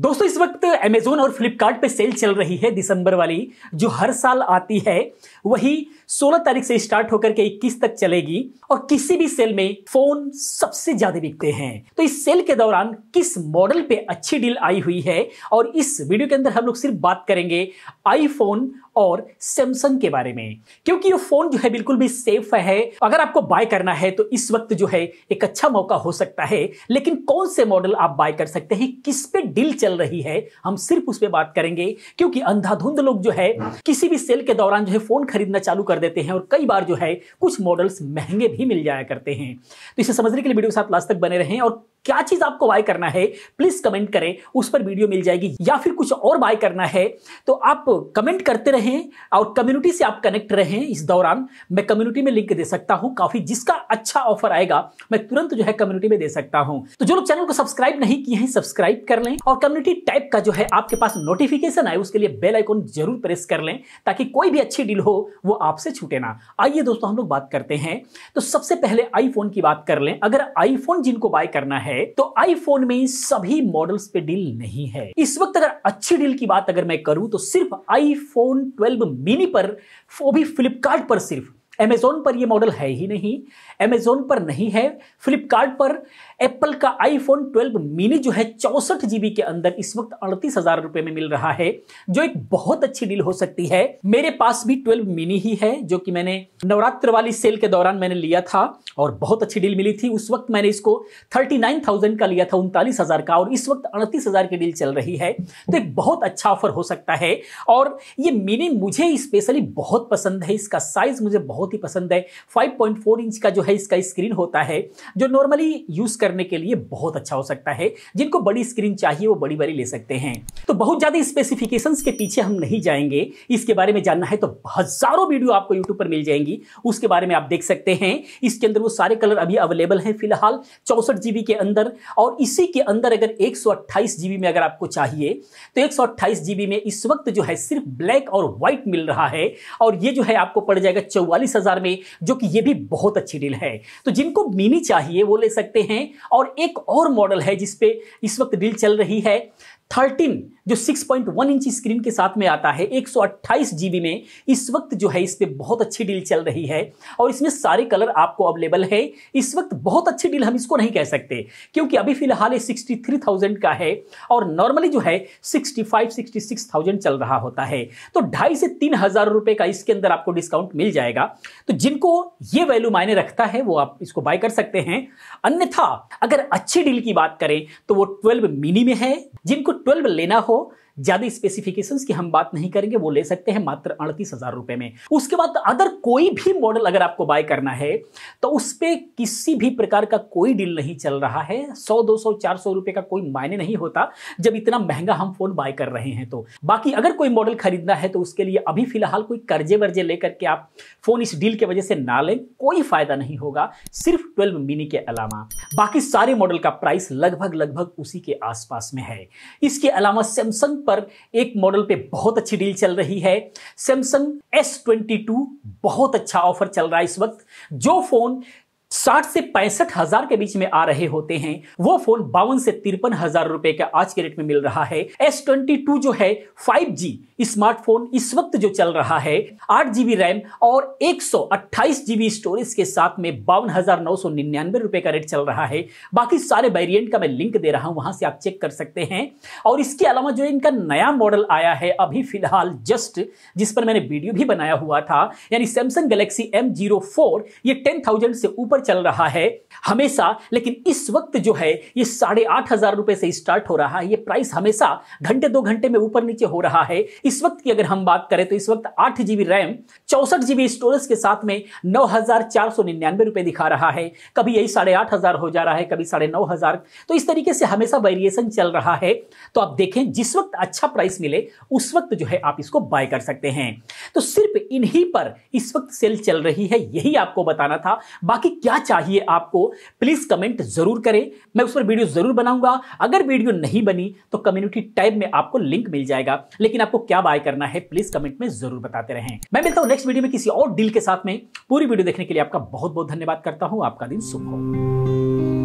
दोस्तों इस वक्त अमेजोन और फ्लिपकार्ट पे सेल चल रही है दिसंबर वाली जो हर साल आती है वही 16 तारीख से स्टार्ट होकर के 21 तक चलेगी और किसी भी सेल में फोन सबसे ज्यादा बिकते हैं तो इस सेल के दौरान किस मॉडल पे अच्छी डील आई हुई है और इस वीडियो के अंदर हम लोग सिर्फ बात करेंगे आईफोन और सैमसंग के बारे में क्योंकि ये फोन जो है बिल्कुल भी सेफ है अगर आपको बाय करना है तो इस वक्त जो है एक अच्छा मौका हो सकता है लेकिन कौन से मॉडल आप बाय कर सकते हैं किस पे डील चल रही है हम सिर्फ उस पर बात करेंगे क्योंकि अंधाधुंध लोग जो है हाँ। किसी भी सेल के दौरान जो है फोन खरीदना चालू कर देते हैं और कई बार जो है कुछ मॉडल्स महंगे भी मिल जाया करते हैं तो इसे समझने के लिए वीडियो के साथ लास्ट तक बने रहें और क्या चीज आपको बाय करना है प्लीज कमेंट करें उस पर वीडियो मिल जाएगी या फिर कुछ और बाय करना है तो आप कमेंट करते रहें और कम्युनिटी से आप कनेक्ट रहें इस दौरान मैं कम्युनिटी में लिंक दे सकता हूं काफी जिसका अच्छा ऑफर आएगा मैं तुरंत जो है कम्युनिटी में दे सकता हूं तो जो लोग चैनल को सब्सक्राइब नहीं किए हैं सब्सक्राइब कर लें और कम्युनिटी टाइप का जो है आपके पास नोटिफिकेशन आए उसके लिए बेल आइकोन जरूर प्रेस कर लें ताकि कोई भी अच्छी डील हो वो आपसे छूटे ना आइए दोस्तों हम लोग बात करते हैं तो सबसे पहले आईफोन की बात कर लें अगर आईफोन जिनको बाय करना है है तो आईफोन में सभी मॉडल्स पे डील नहीं है इस वक्त अगर अच्छी डील की बात अगर मैं करूं तो सिर्फ आईफोन 12 मिनी पर वो भी फ्लिपकार्ट पर सिर्फ अमेज़ोन पर ये मॉडल है ही नहीं अमेज़ोन पर नहीं है फ्लिपकार्ट पर एप्पल का आईफोन 12 मिनी जो है चौसठ जीबी के अंदर इस वक्त अड़तीस हज़ार रुपये में मिल रहा है जो एक बहुत अच्छी डील हो सकती है मेरे पास भी 12 मिनी ही है जो कि मैंने नवरात्र वाली सेल के दौरान मैंने लिया था और बहुत अच्छी डील मिली थी उस वक्त मैंने इसको थर्टी नाइन थाउजेंड का लिया था उनतालीस हज़ार का और इस वक्त अड़तीस हज़ार की डील चल रही है तो एक बहुत अच्छा ऑफर हो सकता है और ये मिनी मुझे स्पेशली बहुत पसंद है इसका साइज़ मुझे बहुत बहुत ही पसंद है 5.4 इंच का जो है इसका स्क्रीन होता है जो नॉर्मली यूज़ करने के लिए बहुत अच्छा हो सकता है जिनको बड़ी स्क्रीन चाहिए वो बड़ी वाली ले सकते हैं तो बहुत ज़्यादा स्पेसिफिकेशन के पीछे हम नहीं जाएंगे इसके बारे में जानना है तो हज़ारों वीडियो आपको यूट्यूब पर मिल जाएंगी उसके बारे में आप देख सकते हैं इसके अंदर वो सारे कलर अभी अवेलेबल हैं फिलहाल चौसठ जीबी के अंदर और इसी के अंदर अगर एक जीबी में अगर आपको चाहिए तो एक जीबी में इस वक्त जो है सिर्फ ब्लैक और व्हाइट मिल रहा है और ये जो है आपको पड़ जाएगा चौवालीस हजार में जो कि ये भी बहुत अच्छी डील है तो जिनको मिनी चाहिए वो ले सकते हैं और एक और मॉडल है जिसपे इस वक्त डील चल रही है थर्टीन जो 6.1 इंच स्क्रीन के साथ में आता है एक जीबी में इस वक्त जो है इस पर बहुत अच्छी डील चल रही है और इसमें सारे कलर आपको अवेलेबल है इस वक्त बहुत अच्छी डील हम इसको नहीं कह सकते क्योंकि अभी फिलहाल ये सिक्सटी का है और नॉर्मली जो है सिक्सटी फाइव चल रहा होता है तो ढाई से तीन हजार रुपए का इसके अंदर आपको डिस्काउंट मिल जाएगा तो जिनको ये वैल्यू मायने रखता है वो आप इसको बाय कर सकते हैं अन्यथा अगर अच्छी डील की बात करें तो वो 12 मिनी में है जिनको 12 लेना हो falou ज्यादा स्पेसिफिकेशंस की हम बात नहीं करेंगे वो ले सकते हैं मात्र अड़तीस हजार रुपए में उसके बाद अदर कोई भी मॉडल अगर आपको बाय करना है तो उस पर किसी भी प्रकार का कोई डील नहीं चल रहा है सौ दो सौ चार सौ रुपए का कोई मायने नहीं होता जब इतना महंगा हम फोन बाय कर रहे हैं तो बाकी अगर कोई मॉडल खरीदना है तो उसके लिए अभी फिलहाल कोई कर्जे वर्जे लेकर के आप फोन इस डील की वजह से ना लें कोई फायदा नहीं होगा सिर्फ ट्वेल्व मिनी के अलावा बाकी सारे मॉडल का प्राइस लगभग लगभग उसी के आसपास में है इसके अलावा सैमसंग पर एक मॉडल पे बहुत अच्छी डील चल रही है सैमसंग एस टू बहुत अच्छा ऑफर चल रहा है इस वक्त जो फोन साठ से पैंसठ हजार के बीच में आ रहे होते हैं वो फोन बावन से तिरपन हजार रुपए का आज के रेट में मिल रहा है एस ट्वेंटी टू जो है फाइव जी स्मार्टफोन इस वक्त जो चल रहा है आठ जीबी रैम और एक सौ अट्ठाईस जीबी स्टोरेज के साथ में बावन हजार नौ सौ निन्यानवे रुपए का रेट चल रहा है बाकी सारे वेरियंट का मैं लिंक दे रहा हूं वहां से आप चेक कर सकते हैं और इसके अलावा जो इनका नया मॉडल आया है अभी फिलहाल जस्ट जिस पर मैंने वीडियो भी बनाया हुआ था यानी Samsung Galaxy M zero four ये टेन थाउजेंड से ऊपर ऊपर चल रहा है हमेशा लेकिन इस वक्त जो है ये साढ़े आठ हजार रुपए से स्टार्ट हो रहा है ये प्राइस हमेशा घंटे दो घंटे में ऊपर नीचे हो रहा है इस वक्त की अगर हम बात करें तो इस वक्त आठ जीबी रैम चौसठ जीबी स्टोरेज के साथ में नौ हजार चार सौ निन्यानवे रुपए दिखा रहा है कभी यही साढ़े आठ हजार हो जा रहा है कभी साढ़े नौ हजार तो इस तरीके से हमेशा वेरिएशन चल रहा है तो आप देखें जिस वक्त अच्छा प्राइस मिले उस वक्त जो है आप इसको बाय कर सकते हैं तो सिर्फ इन्हीं पर इस वक्त सेल चल रही है यही आपको बताना था बाकी क्या चाहिए आपको प्लीज कमेंट जरूर करें मैं उस पर वीडियो जरूर बनाऊंगा अगर वीडियो नहीं बनी तो कम्युनिटी टाइप में आपको लिंक मिल जाएगा लेकिन आपको क्या बाय करना है प्लीज कमेंट में जरूर बताते रहें मैं मिलता हूं नेक्स्ट वीडियो में किसी और डील के साथ में पूरी वीडियो देखने के लिए आपका बहुत बहुत धन्यवाद करता हूं आपका दिन शुभ हो